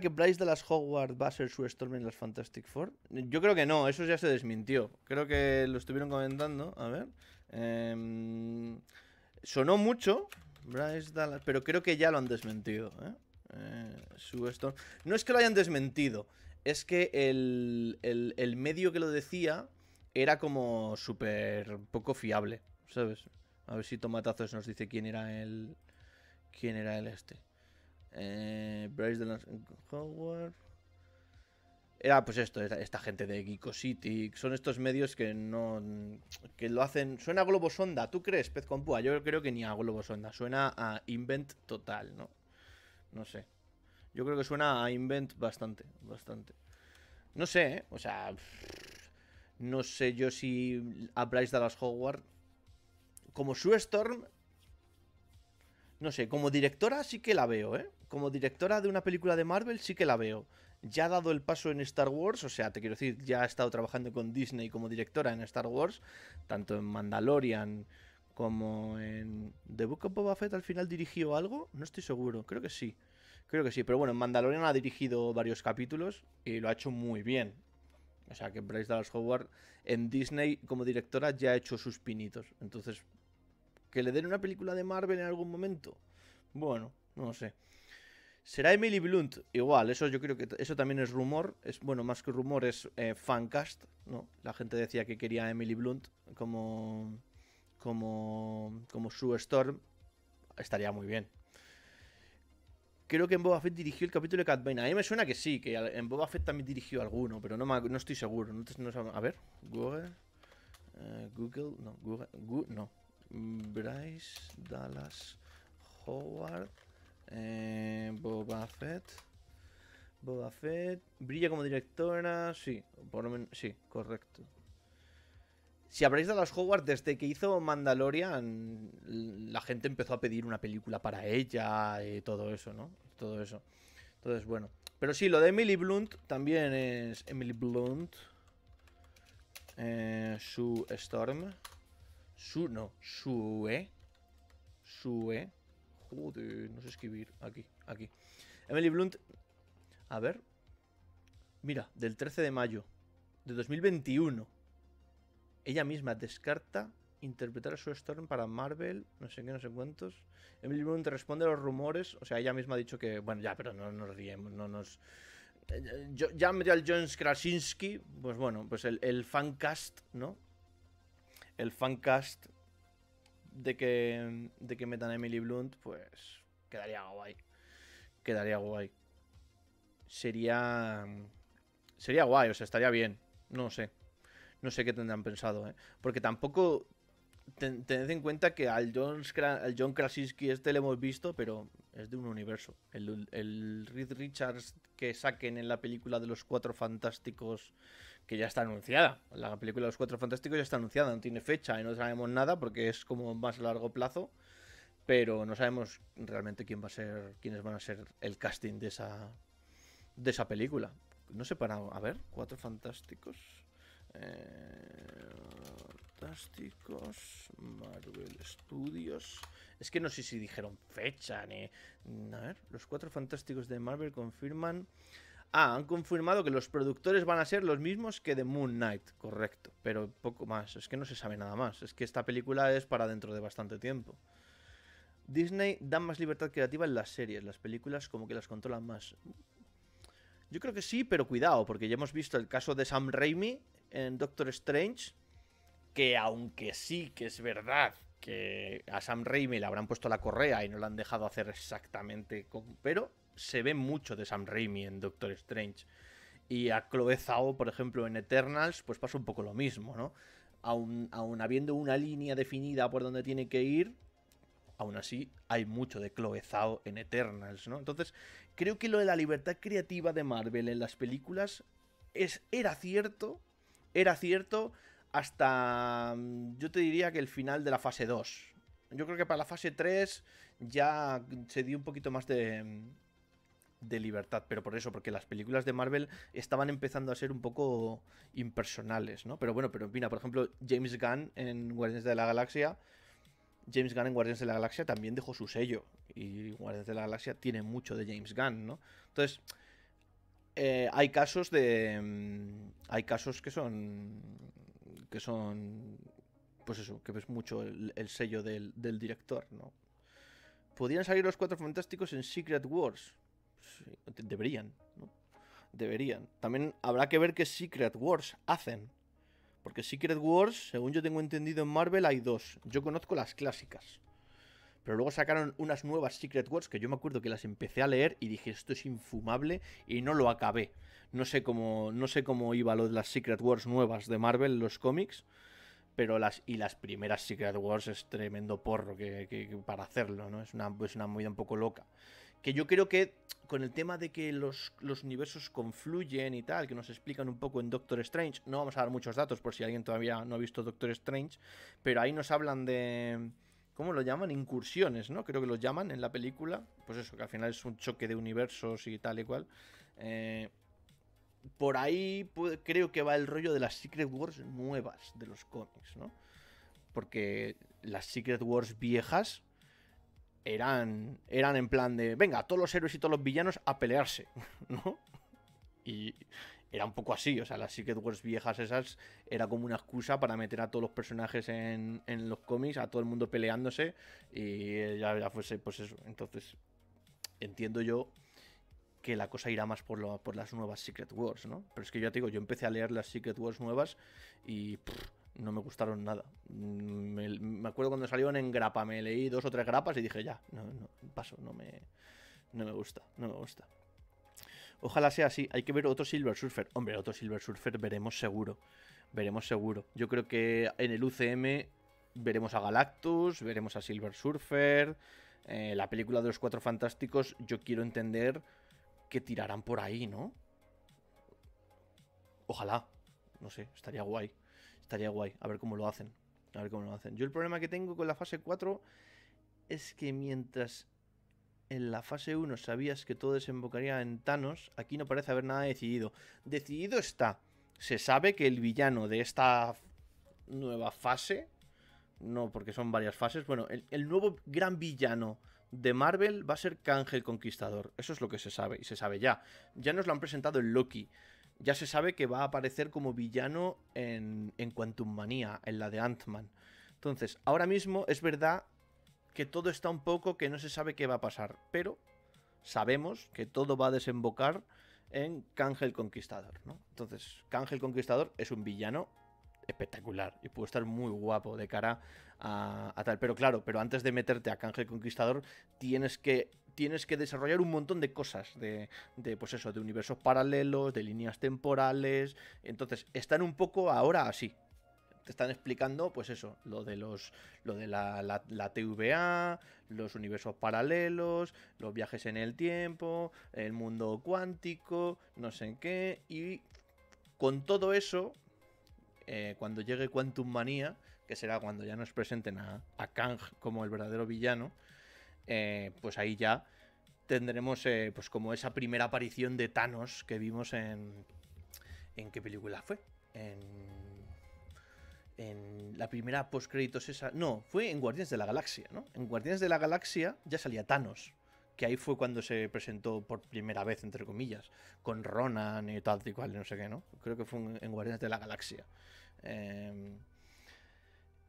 que Bryce Dallas Howard va a ser su Storm en las Fantastic Four? Yo creo que no, eso ya se desmintió. Creo que lo estuvieron comentando. A ver. Em, sonó mucho Bryce pero creo que ya lo han desmentido. ¿eh? Eh, su Storm. No es que lo hayan desmentido, es que el, el, medio que lo decía era como súper poco fiable, ¿sabes? A ver si Tomatazos nos dice quién era el. quién era el este. Eh, Bryce de Howard. Era ah, pues esto, esta gente de Geekosity, Son estos medios que no. que lo hacen. Suena a Globosonda, ¿tú crees, Pez con Púa? Yo creo que ni a Globosonda. Suena a Invent total, ¿no? No sé. Yo creo que suena a Invent bastante, bastante. No sé, ¿eh? O sea. no sé yo si a Bryce Dallas Howard. Como su Storm, no sé, como directora sí que la veo, ¿eh? Como directora de una película de Marvel sí que la veo. Ya ha dado el paso en Star Wars, o sea, te quiero decir, ya ha estado trabajando con Disney como directora en Star Wars, tanto en Mandalorian como en The Book of Boba Fett al final dirigió algo, no estoy seguro, creo que sí. Creo que sí, pero bueno, en Mandalorian ha dirigido varios capítulos y lo ha hecho muy bien. O sea que Bryce Dallas Howard en Disney como directora ya ha hecho sus pinitos. Entonces, que le den una película de Marvel en algún momento. Bueno, no sé. Será Emily Blunt, igual, eso yo creo que eso también es rumor, es bueno, más que rumor es eh, fancast, ¿no? La gente decía que quería Emily Blunt como como como Sue Storm, estaría muy bien. Creo que en Boba Fett dirigió el capítulo de Cat A mí me suena que sí, que en Boba Fett también dirigió alguno, pero no, estoy seguro. a ver, Google, eh, Google, no, Google, no, Bryce, Dallas, Howard, eh, Boba Fett. Boba Fett brilla como directora, sí, por sí, correcto. Si habréis de Howard, desde que hizo Mandalorian, la gente empezó a pedir una película para ella y todo eso, ¿no? Todo eso. Entonces, bueno. Pero sí, lo de Emily Blunt también es Emily Blunt. Eh, su Sue Storm. Su, no, Sue. Sue. Joder, no sé escribir. Aquí, aquí. Emily Blunt. A ver. Mira, del 13 de mayo de 2021. Ella misma descarta interpretar a Sue Storm para Marvel, no sé qué, no sé cuántos. Emily Blunt responde a los rumores. O sea, ella misma ha dicho que. Bueno, ya, pero no nos riemos, no nos. Eh, yo, ya jones al John Krasinski, pues bueno, pues el, el fancast, ¿no? el fancast de que, de que metan a Emily Blunt, pues quedaría guay. Quedaría guay. Sería... Sería guay, o sea, estaría bien. No sé. No sé qué tendrán pensado, ¿eh? Porque tampoco... tened en cuenta que al John, John Krasinski este le hemos visto, pero es de un universo. El, el Reed Richards que saquen en la película de los cuatro fantásticos que ya está anunciada. La película de Los Cuatro Fantásticos ya está anunciada, no tiene fecha y no sabemos nada porque es como más a largo plazo, pero no sabemos realmente quién va a ser, quiénes van a ser el casting de esa de esa película. No sé para a ver, Cuatro Fantásticos. Eh, fantásticos Marvel Studios. Es que no sé si dijeron fecha ni a ver, los Cuatro Fantásticos de Marvel confirman Ah, han confirmado que los productores van a ser los mismos que de Moon Knight, correcto. Pero poco más, es que no se sabe nada más. Es que esta película es para dentro de bastante tiempo. Disney da más libertad creativa en las series, las películas como que las controlan más. Yo creo que sí, pero cuidado, porque ya hemos visto el caso de Sam Raimi en Doctor Strange, que aunque sí que es verdad que a Sam Raimi le habrán puesto la correa y no lo han dejado hacer exactamente como... Pero se ve mucho de Sam Raimi en Doctor Strange. Y a Chloe Zhao, por ejemplo, en Eternals, pues pasa un poco lo mismo, ¿no? aún habiendo una línea definida por donde tiene que ir, aún así hay mucho de Chloe Zhao en Eternals, ¿no? Entonces, creo que lo de la libertad creativa de Marvel en las películas es, era cierto, era cierto hasta, mm, yo te diría que el final de la fase 2. Yo creo que para la fase 3 ya se dio un poquito más de, mm, de libertad, pero por eso, porque las películas de Marvel estaban empezando a ser un poco impersonales, ¿no? Pero bueno, pero mira, por ejemplo, James Gunn en Guardians de la Galaxia, James Gunn en Guardians de la Galaxia también dejó su sello, y Guardianes de la Galaxia tiene mucho de James Gunn, ¿no? Entonces, eh, hay casos de... Mm, hay casos que son... que son... Pues eso, que ves mucho el, sello del, del director, ¿no? Podrían salir los cuatro fantásticos en Secret Wars deberían, Deberían. También habrá que ver qué Secret Wars hacen. Porque Secret Wars, según yo tengo entendido en Marvel, hay dos. Yo conozco las clásicas. Pero luego sacaron unas nuevas Secret Wars que yo me acuerdo que las empecé a leer y dije, esto es infumable y no lo acabé. No sé cómo, no sé cómo iba lo de las Secret Wars nuevas de Marvel, los cómics. Pero las, y las primeras Secret Wars es tremendo porro que, para hacerlo, ¿no? Es una, es una movida un poco loca. Que yo creo que con el tema de que los, universos confluyen y tal, que nos explican un poco en Doctor Strange, no vamos a dar muchos datos por si alguien todavía no ha visto Doctor Strange, pero ahí nos hablan de... ¿Cómo lo llaman? Incursiones, ¿no? Creo que lo llaman en la película. Pues eso, que al final es un choque de universos y tal y cual. Eh, por ahí creo que va el rollo de las Secret Wars nuevas de los cómics, ¿no? Porque las Secret Wars viejas eran, eran en plan de, venga, todos los héroes y todos los villanos a pelearse, ¿no? Y era un poco así, o sea, las Secret Wars viejas esas era como una excusa para meter a todos los personajes en, los cómics, a todo el mundo peleándose y ya, fuese, pues eso. Entonces, entiendo yo que la cosa irá más por, por las nuevas Secret Wars, ¿no? Pero es que ya te digo, yo empecé a leer las Secret Wars nuevas y no me gustaron nada. Me, acuerdo cuando salieron en grapa, me leí dos o tres grapas y dije, ya, no, no, paso, no me, no me gusta, no me gusta. Ojalá sea así, hay que ver otro Silver Surfer. Hombre, otro Silver Surfer veremos seguro, veremos seguro. Yo creo que en el UCM veremos a Galactus, veremos a Silver Surfer, eh, la película de los Cuatro Fantásticos, yo quiero entender que tirarán por ahí, ¿no? Ojalá, no sé, estaría guay estaría guay, a ver cómo lo hacen. A ver cómo lo hacen. Yo el problema que tengo con la fase 4 es que mientras en la fase 1 sabías que todo desembocaría en Thanos, aquí no parece haber nada decidido. Decidido está. Se sabe que el villano de esta nueva fase, no porque son varias fases, bueno, el, nuevo gran villano de Marvel va a ser Kang el Conquistador. Eso es lo que se sabe y se sabe ya. Ya nos lo han presentado en Loki ya se sabe que va a aparecer como villano en, en Quantum Manía, en la de Ant-Man. Entonces, ahora mismo es verdad que todo está un poco que no se sabe qué va a pasar, pero sabemos que todo va a desembocar en Kang el Conquistador, Entonces, Kang Conquistador es un villano espectacular y puede estar muy guapo de cara a, tal. Pero claro, pero antes de meterte a Kang Conquistador, tienes que tienes que desarrollar un montón de cosas, de, de, pues eso, de universos paralelos, de líneas temporales. Entonces, están un poco ahora así. Te están explicando, pues eso, lo de los. Lo de la, la, TVA, los universos paralelos, los viajes en el tiempo, el mundo cuántico, no sé qué. Y con todo eso, eh, cuando llegue Quantum Manía, que será cuando ya nos presenten a, a Kang como el verdadero villano, eh, pues ahí ya tendremos eh, pues como esa primera aparición de Thanos que vimos en... ¿En qué película fue? En... la primera post créditos esa... No, fue en Guardianes de la Galaxia, ¿no? En Guardianes de la Galaxia ya salía Thanos que ahí fue cuando se presentó por primera vez, entre comillas, con Ronan y tal y cual, no sé qué, ¿no? Creo que fue en Guardianes de la Galaxia. Em,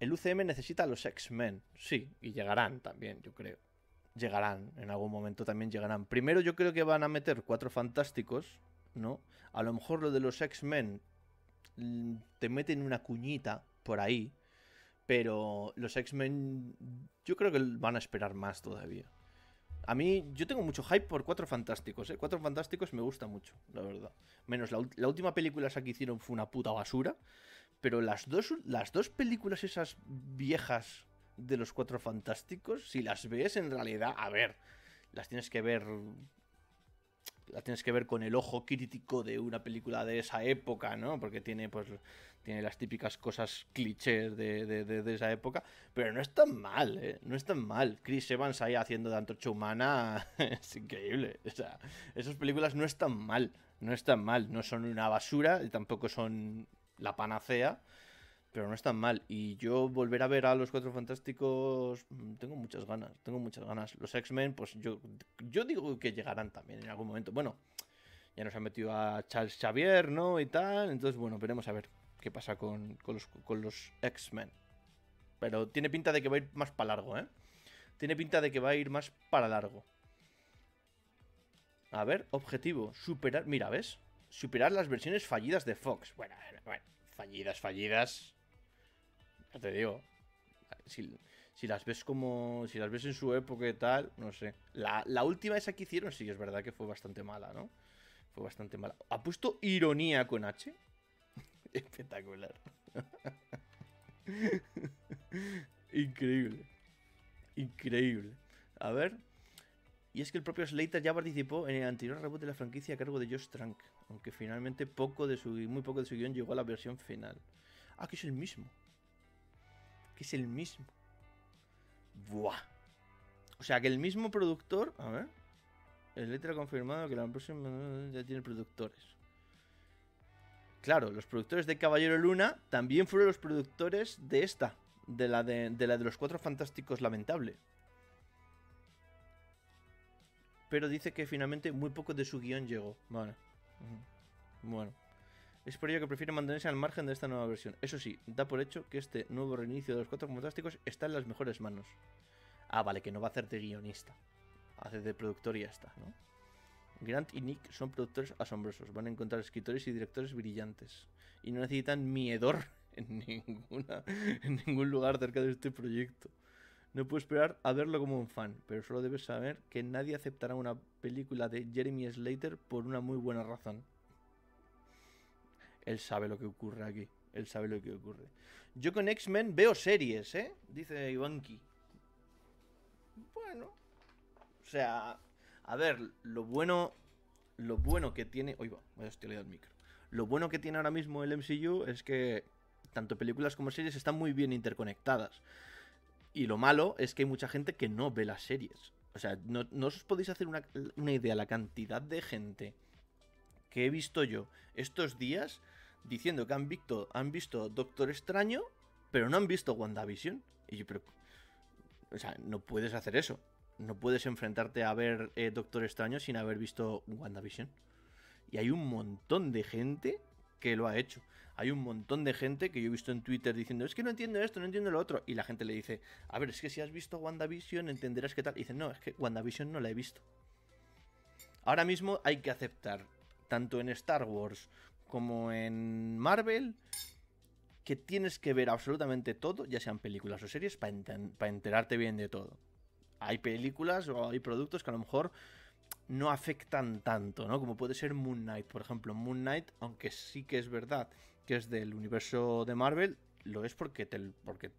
el UCM necesita a los X-Men, sí, y llegarán también, yo creo llegarán, en algún momento también llegarán. Primero yo creo que van a meter cuatro fantásticos, ¿no? A lo mejor lo de los X-Men mm, te meten una cuñita por ahí, pero los X-Men yo creo que van a esperar más todavía. A mí, yo tengo mucho hype por Cuatro Fantásticos, ¿eh? Cuatro Fantásticos me gusta mucho, la verdad. Menos la, última película esa que hicieron fue una puta basura, pero las dos, las dos películas esas viejas de los cuatro fantásticos, si las ves en realidad, a ver, las tienes que ver Las tienes que ver con el ojo crítico de una película de esa época, ¿no? Porque tiene, pues, tiene las típicas cosas clichés de, esa época. Pero no es tan mal, ¿eh? No es tan mal. Chris Evans ahí haciendo de antorcha humana es increíble. esas películas no están mal. No están mal. No son una basura y tampoco son la panacea pero no tan mal. Y yo volver a ver a los Cuatro Fantásticos, mm, tengo muchas ganas, tengo muchas ganas. Los X-Men, pues yo, yo digo que llegarán también en algún momento. Bueno, ya nos han metido a Charles Xavier, ¿no? Y tal, entonces bueno, veremos a ver qué pasa con, con los, con los X-Men. Pero tiene pinta de que va a ir más para largo, ¿eh? Tiene pinta de que va a ir más para largo. A ver, objetivo, superar... Mira, ¿ves? Superar las versiones fallidas de Fox. bueno, fallidas, fallidas. Te digo. Si, las ves como. Si las ves en su época y tal, no sé. La, la, última esa que hicieron, sí, es verdad que fue bastante mala, ¿no? Fue bastante mala. ¿Ha puesto ironía con H? Espectacular. Increíble. Increíble. A ver. Y es que el propio Slater ya participó en el anterior reboot de la franquicia a cargo de Josh Trank, aunque finalmente poco de su, muy poco de su guión llegó a la versión final. Ah, que es el mismo que es el mismo. Buah. O sea, que el mismo productor... A ver. El letra ha confirmado que la próxima eh, ya tiene productores. Claro, los productores de Caballero Luna también fueron los productores de esta. De la de, de la de los Cuatro Fantásticos Lamentable. Pero dice que finalmente muy poco de su guión llegó. Vale. Bueno. Es por ello que prefiere mantenerse al margen de esta nueva versión. Eso sí, da por hecho que este nuevo reinicio de los Cuatro Fantásticos está en las mejores manos. Ah, vale, que no va a de guionista. Hace de productor y ya está, ¿no? Grant y Nick son productores asombrosos. Van a encontrar escritores y directores brillantes. Y no necesitan miedor en, ninguna, en ningún lugar cerca de este proyecto. No puedo esperar a verlo como un fan, pero solo debes saber que nadie aceptará una película de Jeremy Slater por una muy buena razón. Él sabe lo que ocurre aquí. Él sabe lo que ocurre. Yo con X-Men veo series, ¿eh? Dice Ivanki. Bueno. O sea, a ver, lo bueno. Lo bueno que tiene. oiga, va, voy a el micro. Lo bueno que tiene ahora mismo el MCU es que tanto películas como series están muy bien interconectadas. Y lo malo es que hay mucha gente que no ve las series. O sea, no, os podéis hacer una, una idea la cantidad de gente que he visto yo estos días diciendo que han visto, han visto Doctor Extraño, pero no han visto WandaVision. Y yo, pero. O sea, no puedes hacer eso. No puedes enfrentarte a ver eh, Doctor Extraño sin haber visto WandaVision. Y hay un montón de gente que lo ha hecho. Hay un montón de gente que yo he visto en Twitter diciendo, es que no entiendo esto, no entiendo lo otro. Y la gente le dice, a ver, es que si has visto WandaVision entenderás qué tal. Y dicen, no, es que WandaVision no la he visto. Ahora mismo hay que aceptar, tanto en Star Wars como en Marvel, que tienes que ver absolutamente todo, ya sean películas o series, para, enterarte bien de todo. Hay películas o hay productos que a lo mejor no afectan tanto, ¿no? Como puede ser Moon Knight, por ejemplo. Moon Knight, aunque sí que es verdad que es del universo de Marvel, lo es porque, porque,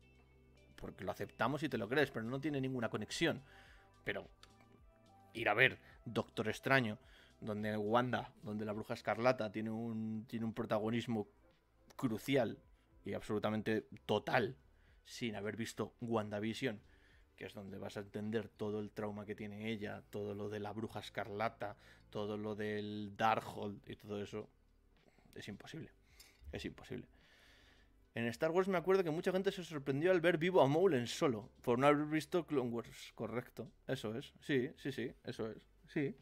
porque lo aceptamos y te lo crees, pero no tiene ninguna conexión. Pero ir a ver Doctor Extraño donde Wanda, donde la bruja escarlata tiene un, tiene un protagonismo crucial y absolutamente total sin haber visto WandaVision, que es donde vas a entender todo el trauma que tiene ella, todo lo de la bruja escarlata, todo lo del Darkhold y todo eso, es imposible. Es imposible. En Star Wars me acuerdo que mucha gente se sorprendió al ver vivo a en solo, por no haber visto Clone Wars, correcto. Eso es, sí, sí, sí, eso es, sí.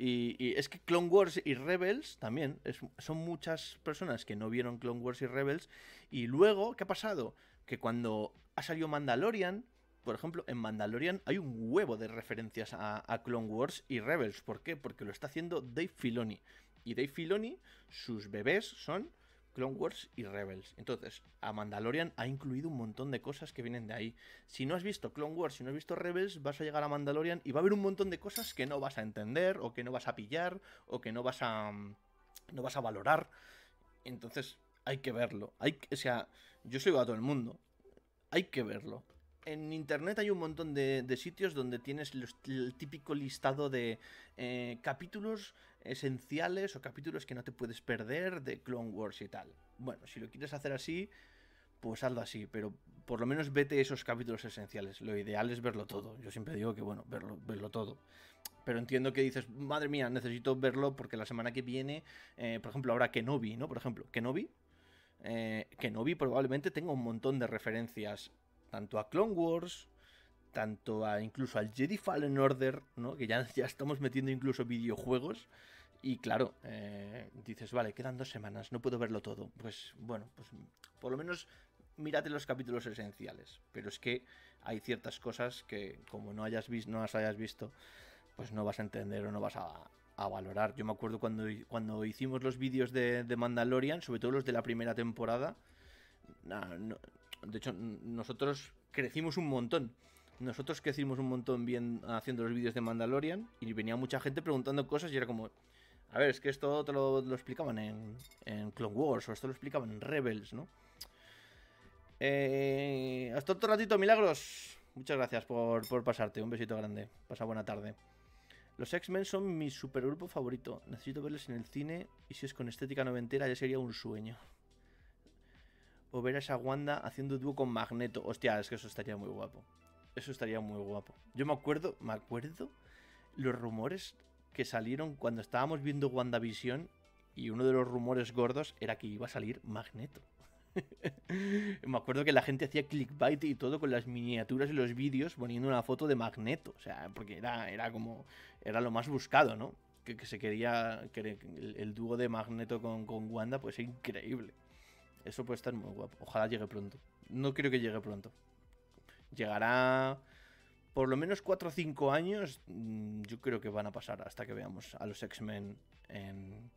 Y, es que Clone Wars y Rebels también, son muchas personas que no vieron Clone Wars y Rebels. Y luego, ¿qué ha pasado? Que cuando ha salido Mandalorian, por ejemplo, en Mandalorian hay un huevo de referencias a, a Clone Wars y Rebels. ¿Por qué? Porque lo está haciendo Dave Filoni. Y Dave Filoni, sus bebés son Clone Wars y Rebels. Entonces, a Mandalorian ha incluido un montón de cosas que vienen de ahí. Si no has visto Clone Wars, si no has visto Rebels, vas a llegar a Mandalorian y va a haber un montón de cosas que no vas a entender, o que no vas a pillar, o que no vas a. Mm, no vas a valorar. Entonces, hay que verlo. Hay, o sea, yo soy a todo el mundo. Hay que verlo en internet hay un montón de, sitios donde tienes el típico listado de eh, capítulos esenciales o capítulos que no te puedes perder de Clone Wars y tal. Bueno, si lo quieres hacer así, pues hazlo así, pero por lo menos vete esos capítulos esenciales. Lo ideal es verlo todo. Yo siempre digo que, bueno, verlo, todo. Pero entiendo que dices, madre mía, necesito verlo porque la semana que viene, eh, por ejemplo, ahora Kenobi, ¿no? Por ejemplo, Kenobi. Eh, Kenobi probablemente tenga un montón de referencias tanto a Clone Wars, tanto a incluso al Jedi Fallen Order, ¿no? que ya, estamos metiendo incluso videojuegos. Y claro, eh, dices, vale, quedan dos semanas, no puedo verlo todo. Pues bueno, pues por lo menos mírate los capítulos esenciales. Pero es que hay ciertas cosas que como no, hayas visto, no las hayas visto, pues no vas a entender o no vas a, valorar. Yo me acuerdo cuando, cuando hicimos los vídeos de, de Mandalorian, sobre todo los de la primera temporada, no, de hecho, nosotros crecimos un montón. Nosotros crecimos un montón haciendo los vídeos de Mandalorian y venía mucha gente preguntando cosas y era como, a ver, es que esto te lo, explicaban en, en, Clone Wars o esto lo explicaban en Rebels, ¿no? Eh, hasta otro ratito, Milagros. Muchas gracias por, por pasarte. Un besito grande. Pasa buena tarde. Los X-Men son mi supergrupo favorito. Necesito verles en el cine y si es con estética noventera ya sería un sueño o ver a esa Wanda haciendo dúo con Magneto. Hostia, es que eso estaría muy guapo. Eso estaría muy guapo. Yo me acuerdo, me acuerdo los rumores que salieron cuando estábamos viendo WandaVision y uno de los rumores gordos era que iba a salir Magneto. me acuerdo que la gente hacía clickbait y todo con las miniaturas y los vídeos poniendo una foto de Magneto. O sea, porque era, era como. Era lo más buscado, ¿no? Que, se quería. Que el, dúo de Magneto con, con Wanda, pues increíble. Eso puede estar muy guapo. Ojalá llegue pronto. No creo que llegue pronto. Llegará por lo menos 4 o 5 años. Mm, yo creo que van a pasar hasta que veamos a los X-Men en,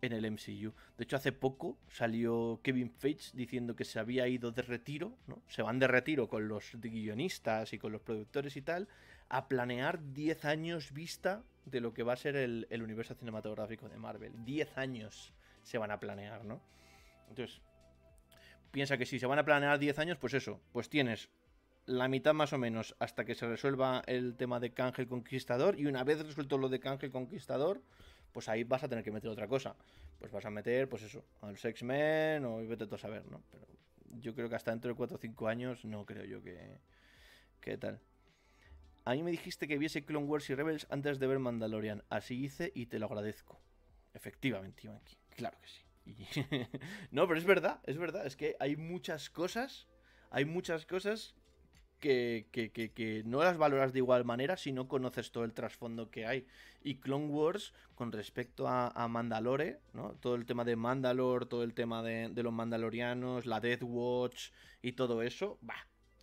el MCU. De hecho, hace poco salió Kevin Feige diciendo que se había ido de retiro, ¿no? Se van de retiro con los guionistas y con los productores y tal, a planear 10 años vista de lo que va a ser el, el universo cinematográfico de Marvel. 10 años se van a planear, ¿no? Entonces, piensa que si se van a planear 10 años, pues eso, pues tienes la mitad más o menos hasta que se resuelva el tema de Cángel Conquistador y una vez resuelto lo de Cángel Conquistador, pues ahí vas a tener que meter otra cosa. Pues vas a meter, pues eso, al los X-Men o vete a saber, ¿no? Pero yo creo que hasta dentro de 4 o 5 años no creo yo que... ¿Qué tal? A mí me dijiste que viese Clone Wars y Rebels antes de ver Mandalorian. Así hice y te lo agradezco. Efectivamente, Claro que sí. no, pero es verdad, es verdad, es que hay muchas cosas, hay muchas cosas que, no las valoras de igual manera si no conoces todo el trasfondo que hay. Y Clone Wars, con respecto a, Mandalore, ¿no? Todo el tema de Mandalore, todo el tema de, los Mandalorianos, la Death Watch y todo eso, va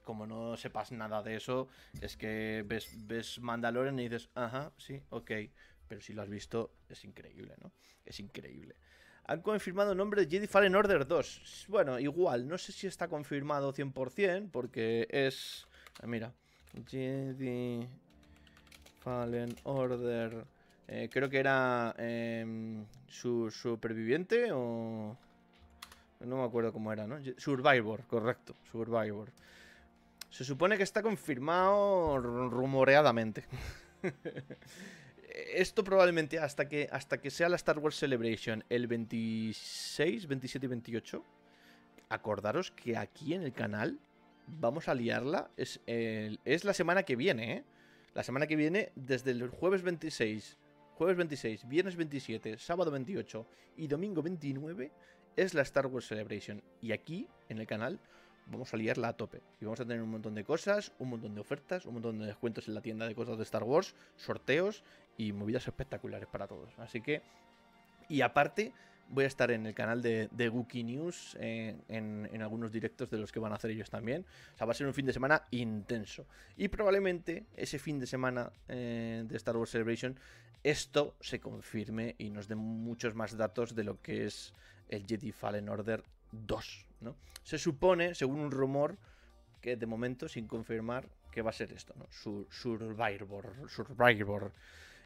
Como no sepas nada de eso, es que ves, ves y dices, ajá, sí, ok. Pero si lo has visto, es increíble, ¿no? Es increíble han confirmado el nombre de Jedi Fallen Order 2. Bueno, igual, no sé si está confirmado 100% porque es... Ah, mira, Jedi Fallen Order... Eh, creo que era em, su superviviente o... No me acuerdo cómo era, ¿no? Survivor, correcto, Survivor. Se supone que está confirmado rumoreadamente. esto probablemente hasta que, hasta que sea la Star Wars Celebration el 26, 27 y 28, acordaros que aquí en el canal vamos a liarla. Es, es la semana que viene, ¿eh? La semana que viene, desde el jueves 26, jueves 26, viernes 27, sábado 28 y domingo 29, es la Star Wars Celebration. Y aquí, en el canal, vamos a liarla a tope. Y vamos a tener un montón de cosas, un montón de ofertas, un montón de descuentos en la tienda de cosas de Star Wars, sorteos y movidas espectaculares para todos. Así que, y aparte, voy a estar en el canal de, de Wookie News eh, en, algunos directos de los que van a hacer ellos también. O sea, va a ser un fin de semana intenso. Y probablemente ese fin de semana eh, de Star Wars Celebration esto se confirme y nos dé muchos más datos de lo que es el Jedi Fallen Order 2. Se supone, según un rumor, que de momento, sin confirmar, que va a ser esto, ¿no? Survivor, Survivor.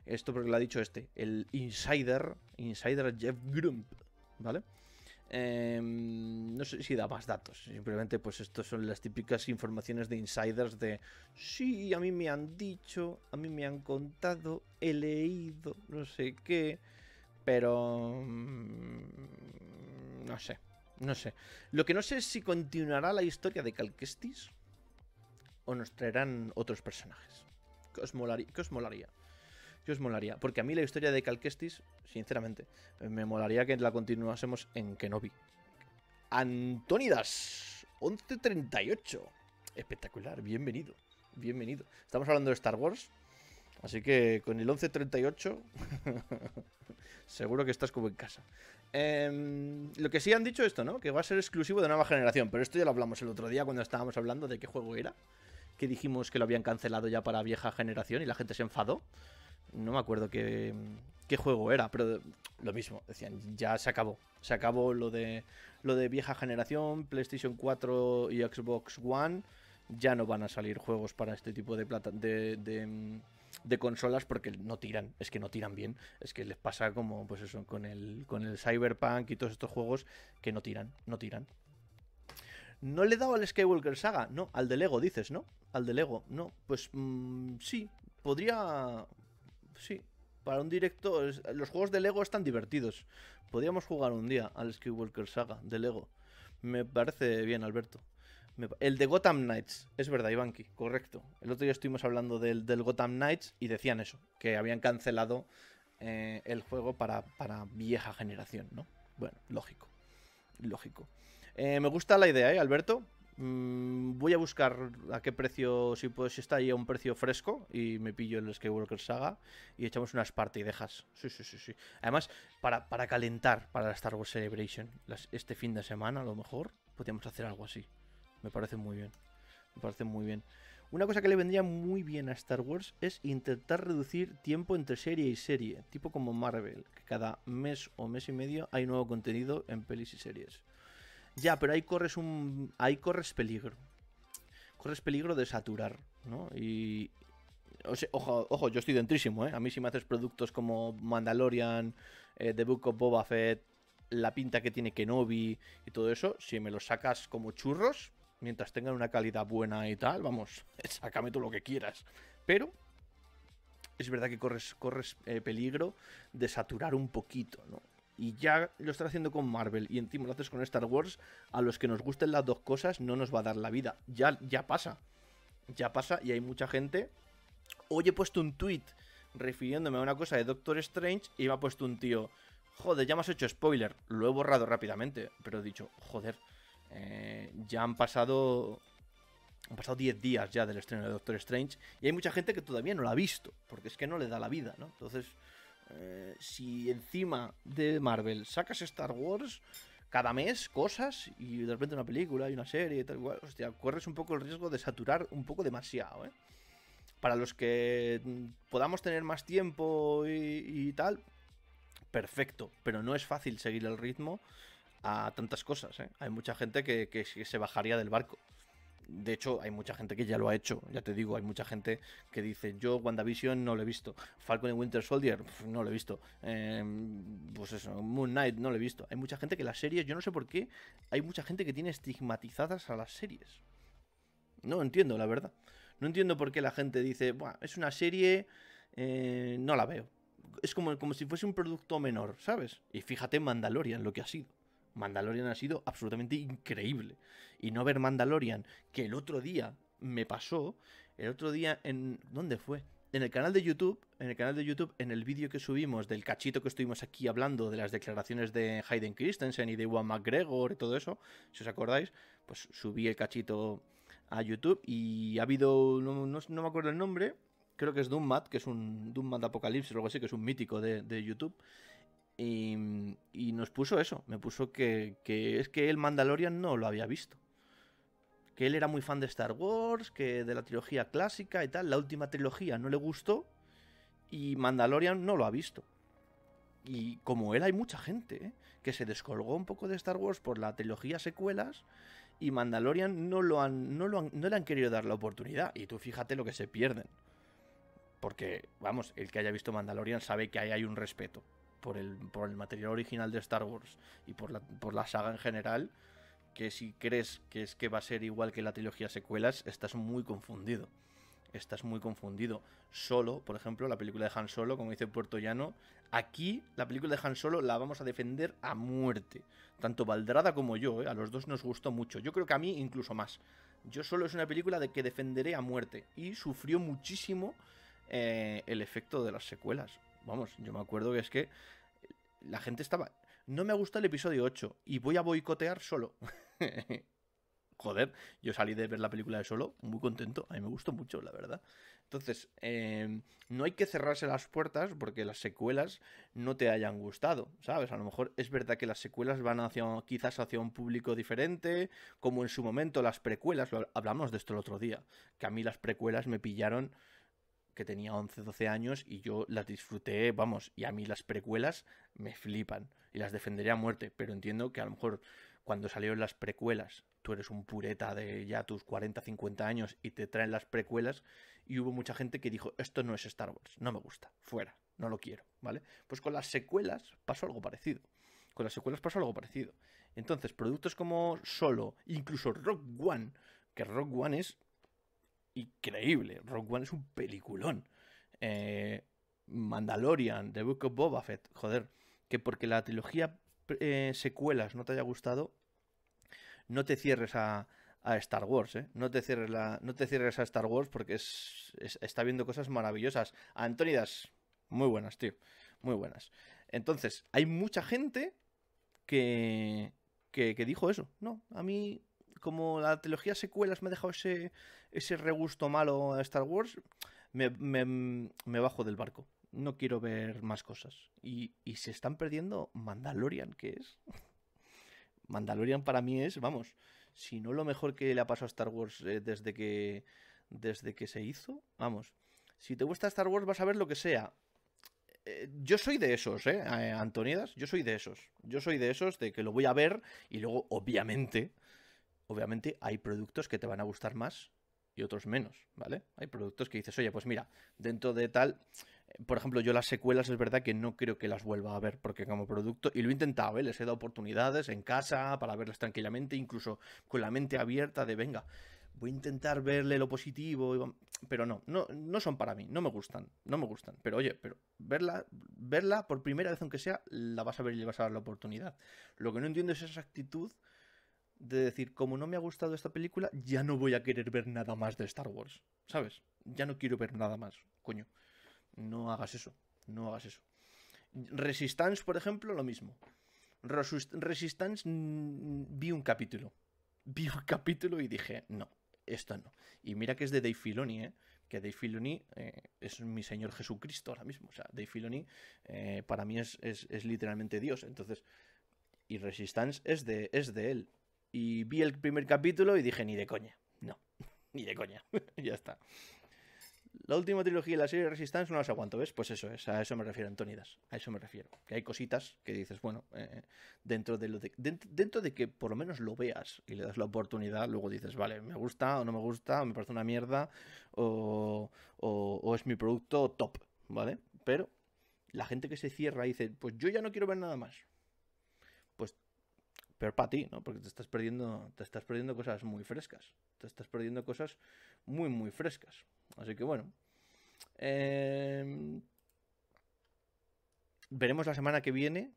Esto porque lo ha dicho este, el insider, insider Jeff Grump, ¿vale? Em, no sé si da más datos. Simplemente, pues, estas son las típicas informaciones de insiders de. Sí, a mí me han dicho, a mí me han contado, he leído, no sé qué. Pero. Mm, no sé. No sé. Lo que no sé es si continuará la historia de Calquestis o nos traerán otros personajes. ¿Qué os molaría? ¿Qué os molaría? os molaría? Porque a mí la historia de Calquestis, sinceramente, me molaría que la continuásemos en Kenobi. Antonidas, 1138. Espectacular, bienvenido. Bienvenido. Estamos hablando de Star Wars, Así que con el 1138 seguro que estás como en casa. Em, lo que sí han dicho esto, ¿no? Que va a ser exclusivo de nueva generación, pero esto ya lo hablamos el otro día cuando estábamos hablando de qué juego era, que dijimos que lo habían cancelado ya para vieja generación y la gente se enfadó. No me acuerdo qué, qué juego era, pero lo mismo, decían, ya se acabó. Se acabó lo de, lo de vieja generación, PlayStation 4 y Xbox One. Ya no van a salir juegos para este tipo de, plata, de de consolas porque no tiran, es que no tiran bien, es que les pasa como pues eso con el con el Cyberpunk y todos estos juegos que no tiran, no tiran. No le he dado al Skywalker Saga, no, al de Lego dices, ¿no? Al de Lego, no, pues mm, sí, podría sí, para un directo los juegos de Lego están divertidos. Podríamos jugar un día al Skywalker Saga de Lego. Me parece bien, Alberto. El de Gotham Knights, es verdad, Ivanki, correcto. El otro día estuvimos hablando del, Gotham Knights y decían eso, que habían cancelado eh, el juego para, vieja generación, ¿no? Bueno, lógico, lógico. Eh, me gusta la idea, ¿eh, Alberto? Mm, voy a buscar a qué precio, si, está ahí a un precio fresco y me pillo el Skywalker Saga y echamos unas partidejas. Sí, sí, sí, sí. Además, para, para calentar para la Star Wars Celebration, este fin de semana a lo mejor, podríamos hacer algo así. Me parece muy bien. Me parece muy bien. Una cosa que le vendría muy bien a Star Wars es intentar reducir tiempo entre serie y serie, tipo como Marvel, que cada mes o mes y medio hay nuevo contenido en pelis y series. Ya, pero ahí corres un ahí corres peligro. Corres peligro de saturar, ¿no? Y ojo, yo estoy dentrísimo, ¿eh? A mí si me haces productos como Mandalorian, eh, The Book of Boba Fett, la pinta que tiene Kenobi y todo eso, si me los sacas como churros, mientras tengan una calidad buena y tal, vamos, sácame tú lo que quieras. Pero es verdad que corres, corres eh, peligro de saturar un poquito, ¿no? Y ya lo estás haciendo con Marvel y encima lo haces con Star Wars, a los que nos gusten las dos cosas no nos va a dar la vida. Ya, ya pasa. Ya pasa y hay mucha gente. Hoy he puesto un tweet refiriéndome a una cosa de Doctor Strange y me ha puesto un tío. Joder, ya me has hecho spoiler. Lo he borrado rápidamente, pero he dicho, joder, eh, ya han pasado. Han pasado 10 días ya del estreno de Doctor Strange. Y hay mucha gente que todavía no lo ha visto. Porque es que no le da la vida, ¿no? Entonces. Eh, si encima de Marvel sacas Star Wars cada mes cosas y de repente una película y una serie y tal cual, hostia, corres un poco el riesgo de saturar un poco demasiado, ¿eh? Para los que podamos tener más tiempo y tal, perfecto, pero no es fácil seguir el ritmo a tantas cosas. ¿eh? Hay mucha gente que, se bajaría del barco. De hecho, hay mucha gente que ya lo ha hecho. Ya te digo, hay mucha gente que dice: Yo, WandaVision, no lo he visto. Falcon y Winter Soldier, no lo he visto. Em, pues eso, Moon Knight, no lo he visto. Hay mucha gente que las series, yo no sé por qué, hay mucha gente que tiene estigmatizadas a las series. No entiendo, la verdad. No entiendo por qué la gente dice: es una serie, eh, no la veo. Es como, como si fuese un producto menor, ¿sabes? Y fíjate en Mandalorian lo que ha sido. Mandalorian ha sido absolutamente increíble. Y no ver Mandalorian, que el otro día me pasó, el otro día en... ¿Dónde fue? En el canal de YouTube, en el canal de YouTube, en el vídeo que subimos del cachito que estuvimos aquí hablando de las declaraciones de Hayden Christensen y de Iwan McGregor y todo eso, si os acordáis, pues subí el cachito a YouTube y ha habido, no, me acuerdo el nombre, creo que es Doommat, que es un Doommat Apocalipsis o algo así, que es un mítico de, de YouTube, Mm, y, nos puso eso, me puso que, es que el Mandalorian no lo había visto. Que él era muy fan de Star Wars, que de la trilogía clásica y tal, la última trilogía no le gustó y Mandalorian no lo ha visto. Y como él hay mucha gente ¿eh? que se descolgó un poco de Star Wars por la trilogía secuelas y Mandalorian no, lo han, no, lo han, no le han querido dar la oportunidad. Y tú fíjate lo que se pierden. Porque, vamos, el que haya visto Mandalorian sabe que ahí hay un respeto por el, material original de Star Wars y por la, saga en general, que si crees que es que va a ser igual que la trilogía secuelas, estás muy confundido. Estás muy confundido. Solo, por ejemplo, la película de Han Solo, como dice Puerto Llano, aquí la película de Han Solo la vamos a defender a muerte. Tanto Valdrada como yo, eh, a los dos nos gustó mucho. Yo creo que a mí incluso más. Yo Solo es una película de que defenderé a muerte. Y sufrió muchísimo eh, el efecto de las secuelas vamos, yo me acuerdo que es que la gente estaba... No me gusta el episodio 8 y voy a boicotear solo. Joder, yo salí de ver la película de solo muy contento, a mí me gustó mucho, la verdad. Entonces, em, no hay que cerrarse las puertas porque las secuelas no te hayan gustado, ¿sabes? A lo mejor es verdad que las secuelas van hacia, quizás hacia un público diferente, como en su momento las precuelas, hablamos de esto el otro día, que a mí las precuelas me pillaron que tenía 11, 12 años y yo las disfruté, vamos, y a mí las precuelas me flipan y las defendería a muerte, pero entiendo que a lo mejor cuando salieron las precuelas, tú eres un pureta de ya tus 40, 50 años y te traen las precuelas y hubo mucha gente que dijo, esto no es Star Wars, no me gusta, fuera, no lo quiero, ¿vale? Pues con las secuelas pasó algo parecido. Con las secuelas pasó algo parecido. Entonces, productos como Solo, incluso Rock One, que Rock One es increíble. Rogue One es un peliculón. Eh, Mandalorian, The Book of Boba Fett, joder, que porque la trilogía eh, secuelas no te haya gustado, no te cierres a, a Star Wars, ¿eh? No te cierres, no te cierres a Star Wars porque es, está viendo cosas maravillosas. Antonidas, muy buenas, tío, muy buenas. Entonces, hay mucha gente que, que, que dijo eso, ¿no? A mí como la trilogía secuelas me ha dejado ese, ese regusto malo a Star Wars, me, bajo del barco. No quiero ver más cosas. Y, se están perdiendo Mandalorian, que es. Mandalorian para mí es, vamos, si no lo mejor que le ha pasado a Star Wars eh, desde, que, desde que se hizo, vamos. Si te gusta Star Wars vas a ver lo que sea, eh, yo soy de esos, eh, ¿eh? Antonidas, yo soy de esos. Yo soy de esos de que lo voy a ver y luego, obviamente, obviamente hay productos que te van a gustar más y otros menos, ¿vale? Hay productos que dices, oye, pues mira, dentro de tal, eh, por ejemplo, yo las secuelas es verdad que no creo que las vuelva a ver porque como producto, y lo he intentado, ¿eh? les he dado oportunidades en casa para verlas tranquilamente, incluso con la mente abierta de, venga, voy a intentar verle lo positivo, pero no, no, no son para mí, no me gustan, no me gustan, pero oye, pero verla, verla por primera vez aunque sea, la vas a ver y le vas a dar la oportunidad. Lo que no entiendo es esa actitud de decir, como no me ha gustado esta película, ya no voy a querer ver nada más de Star Wars, ¿sabes? Ya no quiero ver nada más, coño. No hagas eso, no hagas eso. Resistance, por ejemplo, lo mismo. Resistance vi un capítulo. Vi un capítulo y dije, no, esto no. Y mira que es de Dave Filoni, ¿eh? que Dave Filoni eh, es mi señor Jesucristo ahora mismo. O sea, Dave Filoni eh, para mí es, literalmente Dios. Entonces, y Resistance es de, es de él y vi el primer capítulo y dije, ni de coña. No, ni de coña. ya está. La última trilogía de la serie Resistance no las aguanto, ¿ves? Pues eso es, a eso me refiero, Antonidas. A eso me refiero. Que hay cositas que dices, bueno, eh, eh, dentro, de lo de, dentro, de que por lo menos lo veas y le das la oportunidad, luego dices, vale, me gusta o no me gusta, o me parece una mierda, o, o es mi producto top, ¿vale? Pero la gente que se cierra y dice, pues yo ya no quiero ver nada más peor para ti, ¿no? Porque te estás perdiendo, te estás perdiendo cosas muy frescas. Te estás perdiendo cosas muy, muy frescas. Así que bueno. Em, veremos la semana que viene.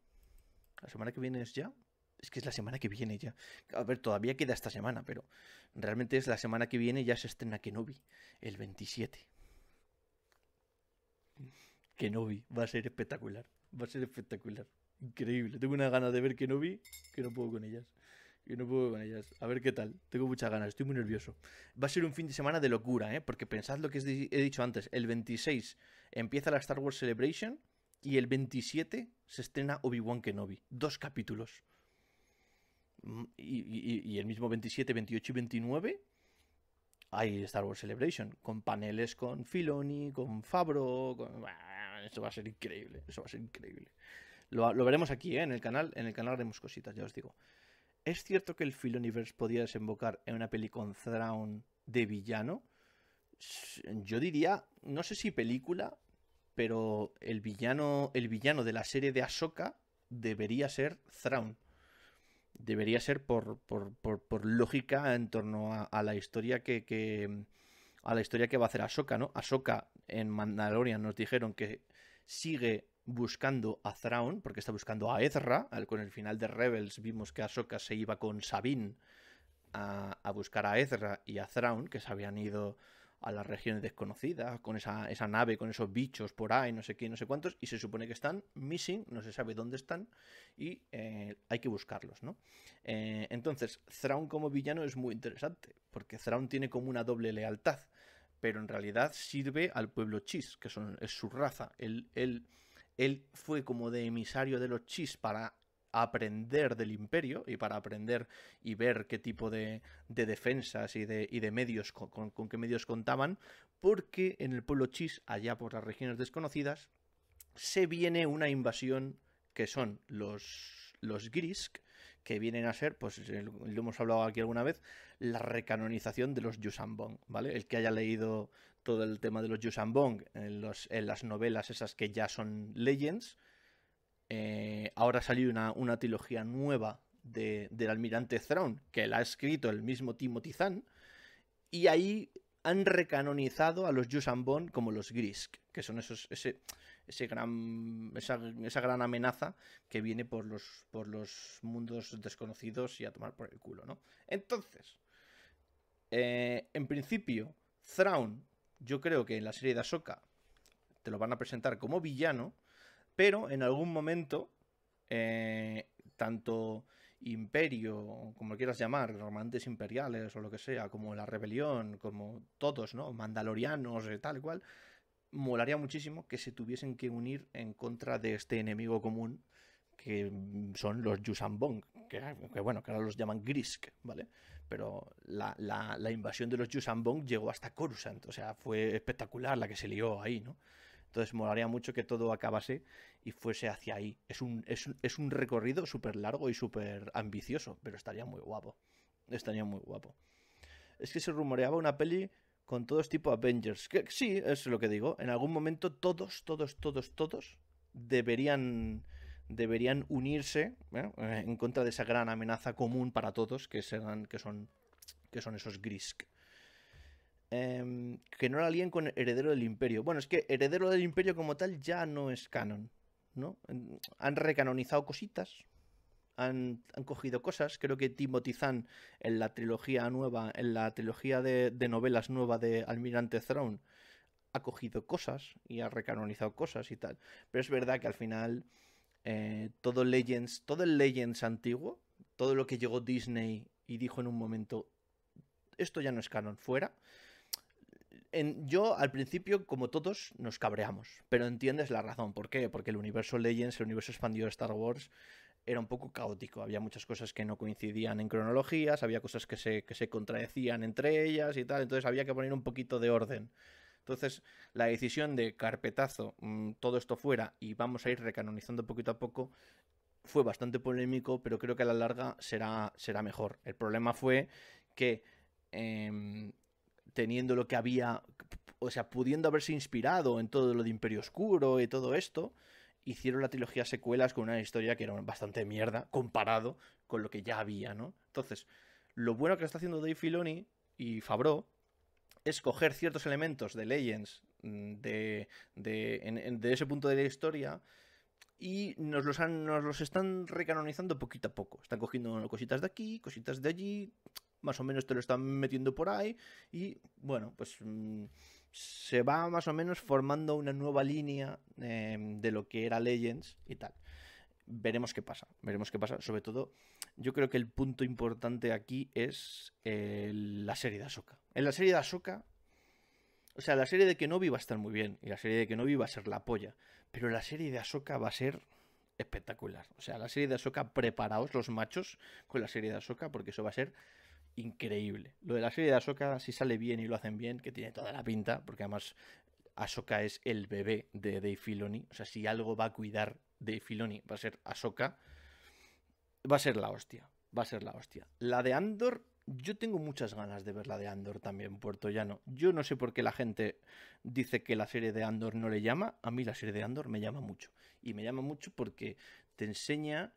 La semana que viene es ya. Es que es la semana que viene ya. A ver, todavía queda esta semana, pero realmente es la semana que viene ya se estrena Kenobi, el 27. Kenobi, va a ser espectacular. Va a ser espectacular. Increíble. Tengo una gana de ver Kenobi que no puedo con ellas. Que no puedo con ellas. A ver qué tal. Tengo muchas ganas, estoy muy nervioso. Va a ser un fin de semana de locura, ¿eh? Porque pensad lo que he dicho antes. El 26 empieza la Star Wars Celebration y el 27 se estrena Obi-Wan Kenobi. Dos capítulos. Mm, y, el mismo 27, 28 y 29 hay Star Wars Celebration, con paneles con Filoni, con Fabro, con... Eso va a ser increíble, eso va a ser increíble. Lo, veremos aquí, ¿eh? en el canal. En el canal de cositas, ya os digo. ¿Es cierto que el Filoniverse podía desembocar en una peli con Thrawn de villano? Yo diría, no sé si película, pero el villano, el villano de la serie de Ahsoka debería ser Thrawn. Debería ser por, lógica en torno a, la historia que, que, a la historia que va a hacer Ahsoka, ¿no? Ahsoka en Mandalorian nos dijeron que sigue buscando a Thrawn, porque está buscando a Ezra. Con el final de Rebels vimos que Ahsoka se iba con Sabine a, buscar a Ezra y a Thrawn, que se habían ido a las regiones desconocidas, con esa, nave, con esos bichos por ahí, no sé qué, no sé cuántos, y se supone que están missing, no se sabe dónde están, y eh, hay que buscarlos, ¿no? Eh, entonces, Thrawn como villano es muy interesante, porque Thrawn tiene como una doble lealtad, pero en realidad sirve al pueblo Chis, que son, es su raza, él, él él fue como de emisario de los Chis para aprender del imperio y para aprender y ver qué tipo de, defensas y de, medios, con, qué medios contaban, porque en el pueblo Chis, allá por las regiones desconocidas, se viene una invasión que son los, los Grisk, que vienen a ser, pues lo hemos hablado aquí alguna vez, la recanonización de los yusambong, ¿vale? El que haya leído todo el tema de los Yusambong en, en las novelas esas que ya son Legends. Eh, ahora salió una, una trilogía nueva del almirante Thrawn, que la ha escrito el mismo Timothy Zahn, y ahí han recanonizado a los Yusambong... como los Grisk, que son esos, ese, gran, esa, gran amenaza que viene por los, por los mundos desconocidos y a tomar por el culo, ¿no? Entonces, eh, en principio, Thrawn yo creo que en la serie de Ahsoka te lo van a presentar como villano, pero en algún momento, eh, tanto Imperio, como quieras llamar, romantes imperiales o lo que sea, como la rebelión, como todos, ¿no? Mandalorianos, eh, tal cual, molaría muchísimo que se tuviesen que unir en contra de este enemigo común que son los Yusambong, que, que bueno, que ahora los llaman Grisk, ¿vale? pero la, la, invasión de los Yusambong llegó hasta Coruscant, o sea, fue espectacular la que se lió ahí, ¿no? Entonces molaría mucho que todo acabase y fuese hacia ahí. Es un, es, un recorrido súper largo y súper ambicioso, pero estaría muy guapo. Estaría muy guapo. Es que se rumoreaba una peli con todos tipo Avengers. Que sí, es lo que digo. En algún momento todos, todos, todos, todos deberían deberían unirse ¿eh? Eh, en contra de esa gran amenaza común para todos que, que, son, que son esos Grisk. Em, que no la alíen con Heredero del Imperio. Bueno, es que Heredero del Imperio como tal ya no es canon, ¿no? Han recanonizado cositas, han, cogido cosas. Creo que Timothy Zahn en la trilogía nueva, en la trilogía de, de novelas nueva de Almirante Throne, ha cogido cosas y ha recanonizado cosas y tal. Pero es verdad que al final eh, todo Legends, todo el Legends antiguo, todo lo que llegó Disney y dijo en un momento, esto ya no es canon, fuera. En, yo al principio, como todos, nos cabreamos, pero entiendes la razón. ¿Por qué? Porque el universo Legends, el universo expandido de Star Wars, era un poco caótico. Había muchas cosas que no coincidían en cronologías, había cosas que se, que se contradecían entre ellas y tal. Entonces había que poner un poquito de orden entonces, la decisión de carpetazo, mm, todo esto fuera y vamos a ir recanonizando poquito a poco, fue bastante polémico, pero creo que a la larga será, será mejor. El problema fue que em, teniendo lo que había, o sea, pudiendo haberse inspirado en todo lo de Imperio Oscuro y todo esto, hicieron la trilogía secuelas con una historia que era bastante mierda comparado con lo que ya había, ¿no? Entonces, lo bueno que está haciendo Dave Filoni y Fabro Escoger ciertos elementos de Legends mm, de, ese punto de la historia y nos los, han, nos los están recanonizando poquito a poco. Están cogiendo cositas de aquí, cositas de allí, más o menos te lo están metiendo por ahí y bueno, pues mm, se va más o menos formando una nueva línea em, de lo que era Legends y tal. Veremos qué pasa, veremos qué pasa. Sobre todo, yo creo que el punto importante aquí es eh, la serie de Ahsoka. En la serie de Ahsoka, o sea, la serie de Kenobi va a estar muy bien y la serie de Kenobi va a ser la polla, pero la serie de Ahsoka va a ser espectacular. O sea, la serie de Ahsoka, preparaos los machos con la serie de Ahsoka porque eso va a ser increíble. Lo de la serie de Ahsoka, si sale bien y lo hacen bien, que tiene toda la pinta, porque además Ahsoka es el bebé de Dave Filoni. O sea, si algo va a cuidar de Filoni, va a ser Ahsoka. Va a ser la hostia. Va a ser la hostia. La de Andor yo tengo muchas ganas de ver la de Andor también, Puerto Llano. Yo no sé por qué la gente dice que la serie de Andor no le llama. A mí la serie de Andor me llama mucho. Y me llama mucho porque te enseña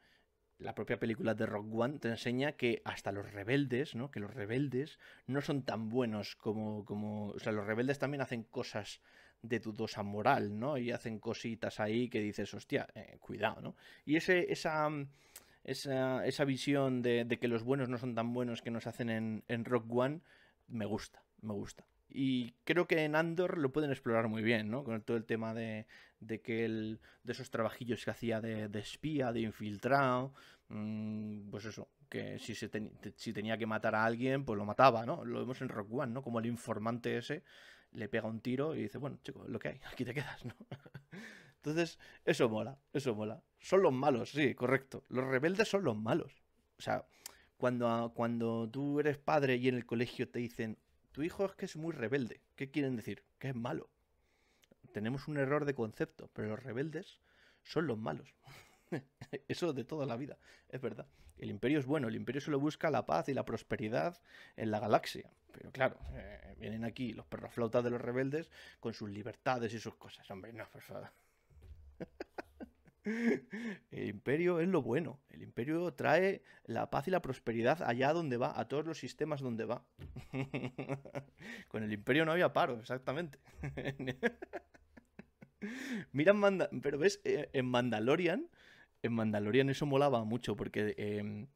la propia película de Rock One te enseña que hasta los rebeldes, ¿no? Que los rebeldes no son tan buenos como, como. O sea, los rebeldes también hacen cosas de dudosa moral, ¿no? Y hacen cositas ahí que dices, hostia, eh, cuidado, ¿no? Y ese, esa, mm, esa, esa visión de, de, que los buenos no son tan buenos que nos hacen en, en Rock One, me gusta, me gusta. Y creo que en Andor lo pueden explorar muy bien, ¿no? Con todo el tema de, de que el, de esos trabajillos que hacía de, de espía, de infiltrado, mm, pues eso, que si, se si tenía que matar a alguien, pues lo mataba, ¿no? Lo vemos en Rock One, ¿no? Como el informante ese le pega un tiro y dice, bueno, chico, lo que hay, aquí te quedas, ¿no? Entonces, eso mola, eso mola. Son los malos, sí, correcto. Los rebeldes son los malos. O sea, cuando, cuando tú eres padre y en el colegio te dicen, tu hijo es que es muy rebelde, ¿qué quieren decir? Que es malo. Tenemos un error de concepto, pero los rebeldes son los malos. Eso de toda la vida, es verdad. El imperio es bueno, el imperio solo busca la paz y la prosperidad en la galaxia. Pero claro, eh, vienen aquí los perroflautas de los rebeldes con sus libertades y sus cosas. Hombre, no, por el imperio es lo bueno. El imperio trae la paz y la prosperidad allá donde va, a todos los sistemas donde va. Con el imperio no había paro, exactamente. Mira, Manda pero ves, eh, en Mandalorian, en Mandalorian eso molaba mucho porque... Em,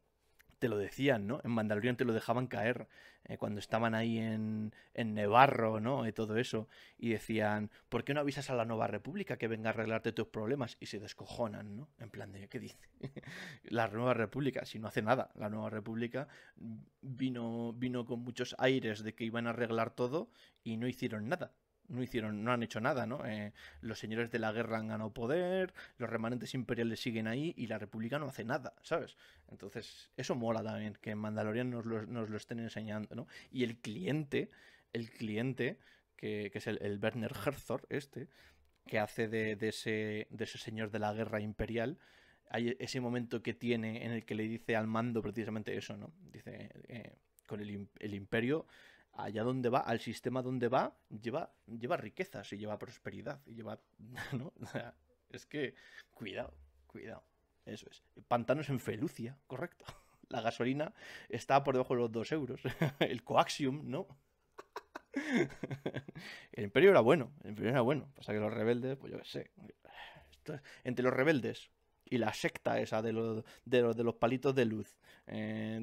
te lo decían, ¿no? En Mandalorian te lo dejaban caer. Eh, cuando estaban ahí en, en Nevarro, ¿no? Y todo eso. Y decían, ¿por qué no avisas a la Nueva República que venga a arreglarte tus problemas? Y se descojonan, ¿no? En plan de, ¿qué dice? la Nueva República, si no hace nada. La Nueva República mm, vino, vino con muchos aires de que iban a arreglar todo y no hicieron nada no hicieron, no han hecho nada, ¿no? Eh, los señores de la guerra han ganado poder, los remanentes imperiales siguen ahí y la República no hace nada, ¿sabes? Entonces, eso mola también, que en Mandalorian nos lo, nos lo estén enseñando, ¿no? Y el cliente, el cliente, que, que es el, el, Werner Herzog, este, que hace de, ese, de ese señor de la guerra imperial, hay ese momento que tiene en el que le dice al mando precisamente eso, ¿no? Dice, eh, con el, el imperio allá donde va, al sistema donde va, lleva, lleva riquezas y lleva prosperidad y lleva... ¿no? es que, cuidado, cuidado. Eso es. Pantanos en Felucia, correcto. La gasolina está por debajo de los 2 euros. El coaxium, ¿no? El imperio era bueno, el imperio era bueno. Pasa que los rebeldes, pues yo qué sé. entre los rebeldes, y la secta esa de los, de los, de los palitos de luz que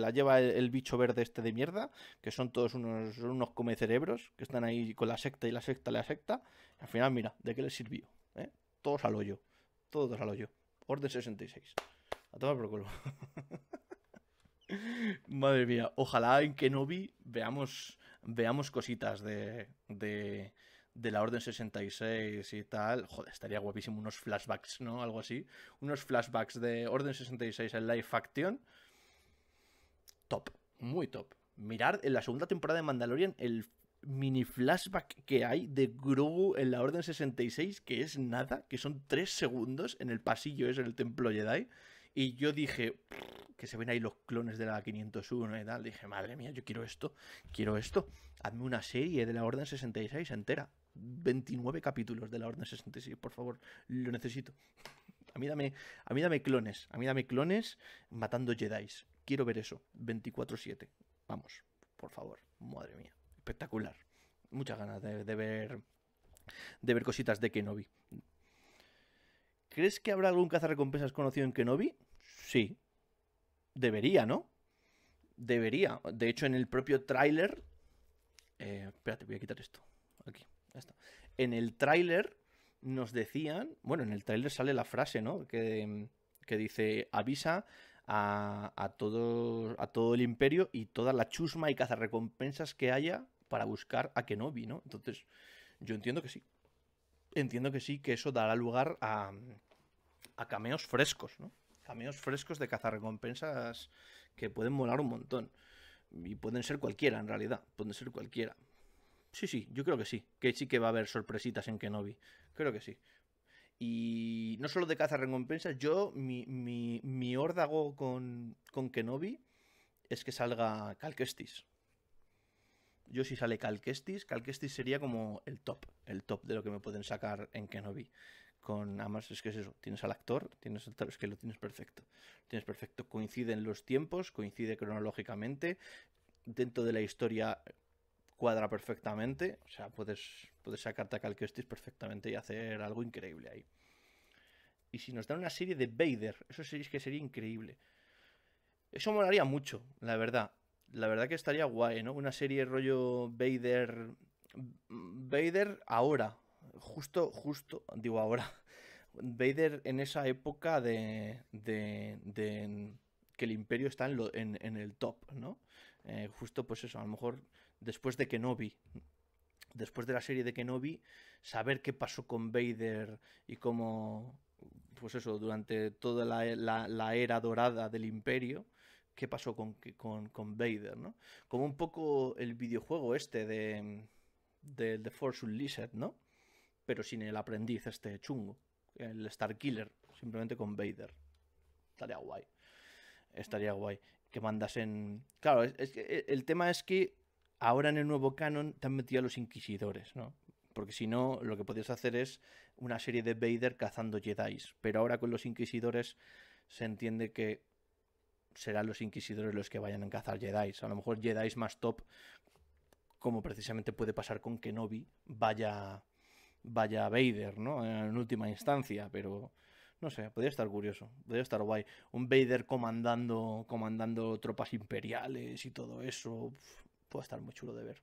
la lleva el, bicho verde este de mierda que son todos unos, unos comecerebros que están ahí con la secta y la secta y la secta al final mira de qué les sirvió ¿Eh? todos al hoyo todos al hoyo orden 66 a tomar por culo madre mía ojalá en Kenobi veamos veamos cositas de de la Orden 66 y tal, joder, estaría guapísimo unos flashbacks, ¿no? Algo así. Unos flashbacks de Orden 66 en Life Action. Top, muy top. Mirad en la segunda temporada de Mandalorian el mini flashback que hay de Grogu en la Orden 66, que es nada, que son tres segundos en el pasillo, es en el Templo Jedi. Y yo dije, que se ven ahí los clones de la 501 y tal. Dije, madre mía, yo quiero esto, quiero esto. Hazme una serie de la Orden 66 entera. 29 capítulos de la Orden 66, por favor, lo necesito. A mí dame, a mí dame clones, a mí dame clones matando Jedi. Quiero ver eso, 24-7. Vamos, por favor, madre mía, espectacular. Muchas ganas de, ver de ver cositas de Kenobi. ¿Crees que habrá algún cazarrecompensas conocido en Kenobi? Sí. Debería, ¿no? Debería. De hecho, en el propio tráiler... Eh, espérate, voy a quitar esto. En el tráiler nos decían, bueno, en el tráiler sale la frase, ¿no? Que, dice, avisa a, todo, a todo el imperio y toda la chusma y cazarrecompensas que haya para buscar a Kenobi, ¿no? Entonces, yo entiendo que sí. Entiendo que sí, que eso dará lugar a, a cameos frescos, ¿no? Cameos frescos de cazarrecompensas que pueden molar un montón. Y pueden ser cualquiera, en realidad. Pueden ser cualquiera. Sí, sí, yo creo que sí. Que sí que va a haber sorpresitas en Kenobi. Creo que sí. Y no solo de caza recompensas, yo, mi, mi, órdago con, con, Kenobi es que salga Calquestis. Yo si sale Calquestis, Calquestis sería como el top, el top de lo que me pueden sacar en Kenobi. Con, además es que es eso, tienes al actor, tienes al, es que lo tienes perfecto. Lo tienes perfecto, coinciden los tiempos, coincide cronológicamente, dentro de la historia cuadra perfectamente. O sea, puedes, puedes sacarte a perfectamente y hacer algo increíble ahí. Y si nos dan una serie de Vader, eso sí que sería increíble. Eso molaría mucho, la verdad. La verdad que estaría guay, ¿no? Una serie rollo Vader. Vader ahora. Justo, justo, digo ahora. Vader en esa época de. de. de que el imperio está en, en, en el top, ¿no? Eh, justo pues eso, a lo mejor después de Kenobi, después de la serie de Kenobi, saber qué pasó con Vader y cómo, pues eso, durante toda la, era dorada del imperio, qué pasó con, con, Vader, ¿no? Como un poco el videojuego este de, The Force Unleashed, ¿no? Pero sin el aprendiz este chungo, el Star Killer, simplemente con Vader. Estaría guay. Estaría guay que mandasen. Claro, es, e, el tema es que ahora en el nuevo canon te han metido a los inquisidores, ¿no? Porque si no, lo que podías hacer es una serie de Vader cazando Jedi. Pero ahora con los inquisidores se entiende que serán los inquisidores los que vayan a cazar Jedi. A lo mejor Jedi más top, como precisamente puede pasar con Kenobi, vaya, vaya Vader, ¿no? En última instancia, pero no sé, podría estar curioso, podría estar guay. Un Vader comandando, comandando tropas imperiales y todo eso. puede estar muy chulo de ver.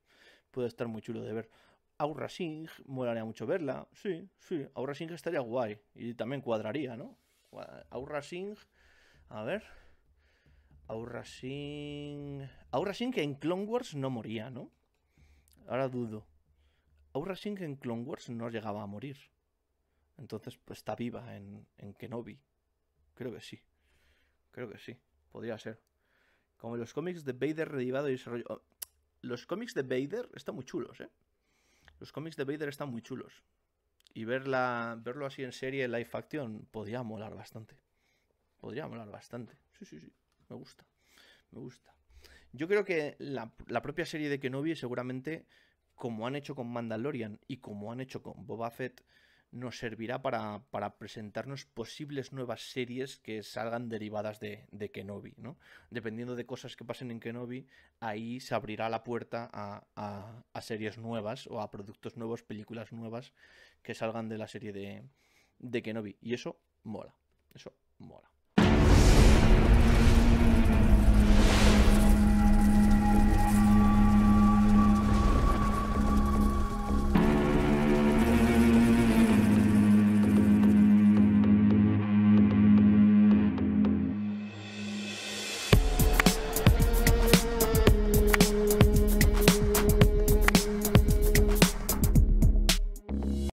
Puede estar muy chulo de ver. Aurra Singh, molaría mucho verla. Sí, sí, Aurra Singh estaría guay. Y también cuadraría, ¿no? Aurra Singh, a ver. Aurra Singh. Aurra Singh que en Clone Wars no moría, ¿no? Ahora dudo. Aurra Singh en Clone Wars no llegaba a morir. Entonces, pues está viva en, en Kenobi. Creo que sí. Creo que sí. Podría ser. Como los cómics de Vader redivado y desarrollo. Oh, los cómics de Vader están muy chulos, ¿eh? Los cómics de Vader están muy chulos. Y verla, verlo así en serie, live action, podría molar bastante. Podría molar bastante. Sí, sí, sí. Me gusta. Me gusta. Yo creo que la, la, propia serie de Kenobi seguramente, como han hecho con Mandalorian y como han hecho con Boba Fett, nos servirá para, para, presentarnos posibles nuevas series que salgan derivadas de, Kenobi, ¿no? Dependiendo de cosas que pasen en Kenobi, ahí se abrirá la puerta a, series nuevas o a productos nuevos, películas nuevas que salgan de la serie de, de Kenobi. Y eso mola, eso mola.